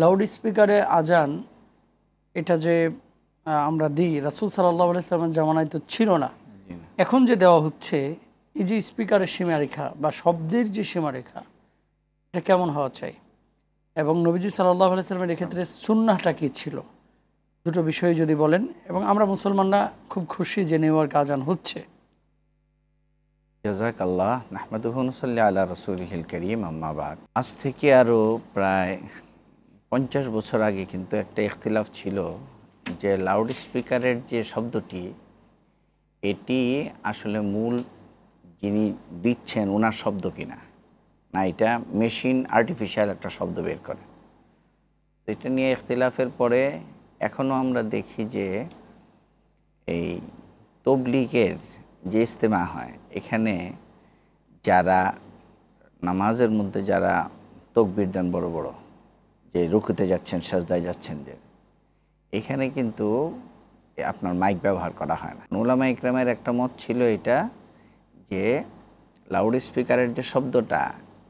loud স্পিকারে আজান এটা যে আমরা দিই রাসুল সাল্লাহ আলাইসলামের জামানায় তো ছিল না এখন যে দেওয়া হচ্ছে এই যে স্পিকারের সীমারেখা বা শব্দের যে সীমারেখা এটা কেমন হওয়া চাই এবং নবীজি সাল্লাহ আলাইসলামের এক্ষেত্রে সুন্নাটা কী ছিল দুটো বিষয়ে যদি বলেন এবং আমরা মুসলমানরা খুব খুশি যে নিউইয়র্ক আজান হচ্ছে জাজাক আল্লাহ আল্লাহ রসুল হিল করিম আম্মাবাদ আজ থেকে আরও প্রায় পঞ্চাশ বছর আগে কিন্তু একটা ইখতিলাফ ছিল যে লাউড স্পিকারের যে শব্দটি এটি আসলে মূল যিনি দিচ্ছেন ওনার শব্দ কিনা না এটা মেশিন আর্টিফিশিয়াল একটা শব্দ বের করে তো এটা নিয়ে ইখতিলাফের পরে এখনও আমরা দেখি যে এই তবলিগের যে ইজতেমা হয় এখানে যারা নামাজের মধ্যে যারা তকবির দেন বড় বড় যে রুকুতে যাচ্ছেন সাজদায় যাচ্ছেন যে এখানে কিন্তু আপনার মাইক ব্যবহার করা হয় না নোলামা ইকরামের একটা মত ছিল এটা যে লাউড স্পিকারের যে শব্দটা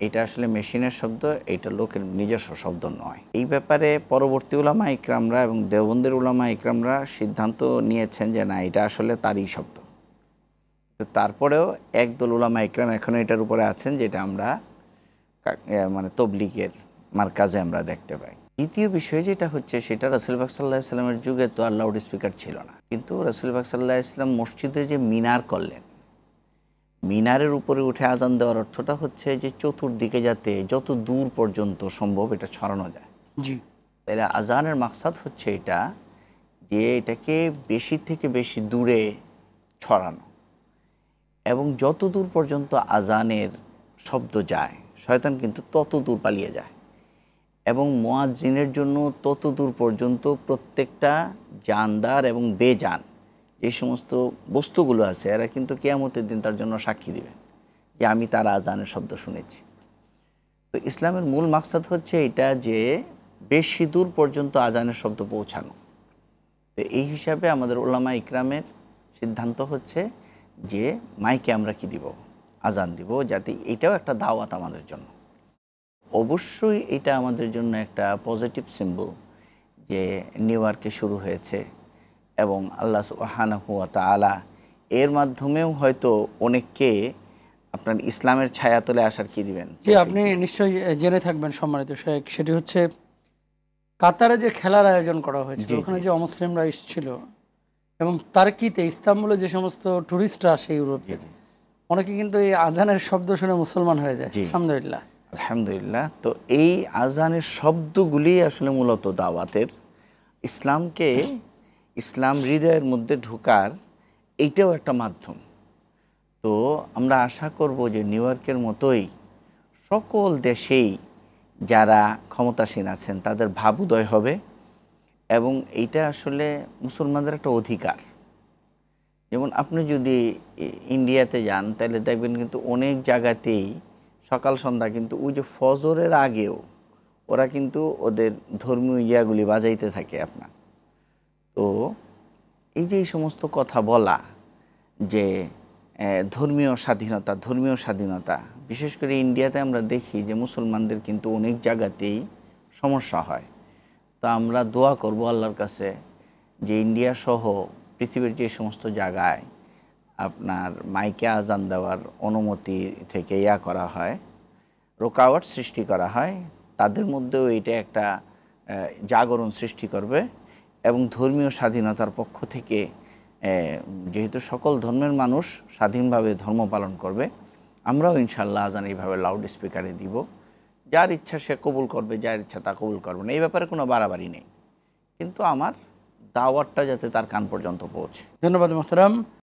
এটা আসলে মেশিনের শব্দ এটা লোকের নিজস্ব শব্দ নয় এই ব্যাপারে পরবর্তী উলামা ইকরামরা এবং দেওবন্দের উলামা ইকরামরা সিদ্ধান্ত নিয়েছেন যে না এটা আসলে তারই শব্দ তো তারপরেও একদল উলামা ইকরাম এখনও এটার উপরে আছেন যেটা আমরা মানে তবলিগের মার্কাজে আমরা দেখতে পাই দ্বিতীয় বিষয় যেটা হচ্ছে সেটা রাসুলবাগ সাল্লাহ ইসলামের যুগে তো আর লাউড স্পিকার ছিল না কিন্তু রাসুলবাগ সাল্লাহ ইসলাম মসজিদে যে মিনার করলেন মিনারের উপরে উঠে আজান দেওয়ার অর্থটা হচ্ছে যে চতুর্দিকে যাতে যত দূর পর্যন্ত সম্ভব এটা ছড়ানো যায় জি তাহলে আজানের মাকসাদ হচ্ছে এটা যে এটাকে বেশি থেকে বেশি দূরে ছড়ানো এবং যত দূর পর্যন্ত আজানের শব্দ যায় শয়তান কিন্তু তত দূর পালিয়ে যায় এবং মোয়াজ্জিনের জন্য ততদূর পর্যন্ত প্রত্যেকটা জানদার এবং বেজান এই সমস্ত বস্তুগুলো আছে এরা কিন্তু কেয়ামতের দিন তার জন্য সাক্ষী দেবে যে আমি তার আজানের শব্দ শুনেছি তো ইসলামের মূল মাকসাদ হচ্ছে এটা যে বেশি দূর পর্যন্ত আজানের শব্দ পৌঁছানো তো এই হিসাবে আমাদের ওলামা ইকরামের সিদ্ধান্ত হচ্ছে যে মাইকে আমরা কি দিব আজান দিব যাতে এটাও একটা দাওয়াত আমাদের জন্য অবশ্যই এটা আমাদের জন্য একটা পজিটিভ সিম্বল যে নিউ ইয়র্কে শুরু হয়েছে এবং আল্লাহ সুহানা হুয়া তালা এর মাধ্যমেও হয়তো অনেককে আপনার ইসলামের ছায়া তলে আসার কি দিবেন জি আপনি নিশ্চয়ই জেনে থাকবেন সম্মানিত শেখ সেটি হচ্ছে কাতারে যে খেলার আয়োজন করা হয়েছে ওখানে যে অমুসলিমরা এসেছিল এবং তার্কিতে ইস্তাম্বুলে যে সমস্ত ট্যুরিস্টরা আসে ইউরোপের অনেকে কিন্তু এই আজানের শব্দ শুনে মুসলমান হয়ে যায় আলহামদুলিল্লাহ আলহামদুলিল্লাহ তো এই আজানের শব্দগুলি আসলে মূলত দাওয়াতের ইসলামকে ইসলাম হৃদয়ের মধ্যে ঢোকার এইটাও একটা মাধ্যম তো আমরা আশা করব যে নিউ ইয়র্কের মতোই সকল দেশেই যারা ক্ষমতাসীন আছেন তাদের উদয় হবে এবং এইটা আসলে মুসলমানদের একটা অধিকার যেমন আপনি যদি ইন্ডিয়াতে যান তাহলে দেখবেন কিন্তু অনেক জায়গাতেই সকাল সন্ধ্যা কিন্তু ওই যে ফজরের আগেও ওরা কিন্তু ওদের ধর্মীয় ইয়াগুলি বাজাইতে থাকে আপনার তো এই যে এই সমস্ত কথা বলা যে ধর্মীয় স্বাধীনতা ধর্মীয় স্বাধীনতা বিশেষ করে ইন্ডিয়াতে আমরা দেখি যে মুসলমানদের কিন্তু অনেক জায়গাতেই সমস্যা হয় তো আমরা দোয়া করব আল্লাহর কাছে যে ইন্ডিয়া সহ পৃথিবীর যে সমস্ত জায়গায় আপনার মাইকে আজান দেওয়ার অনুমতি থেকে ইয়া করা হয় রোকাওয়াট সৃষ্টি করা হয় তাদের মধ্যেও এটা একটা জাগরণ সৃষ্টি করবে এবং ধর্মীয় স্বাধীনতার পক্ষ থেকে যেহেতু সকল ধর্মের মানুষ স্বাধীনভাবে ধর্ম পালন করবে আমরাও ইনশাল্লাহ আজান এইভাবে লাউড স্পিকারে দিব যার ইচ্ছা সে কবুল করবে যার ইচ্ছা তা কবুল করবে না এই ব্যাপারে কোনো বাড়াবাড়ি নেই কিন্তু আমার দাওয়াতটা যাতে তার কান পর্যন্ত পৌঁছে ধন্যবাদ মোহতারাম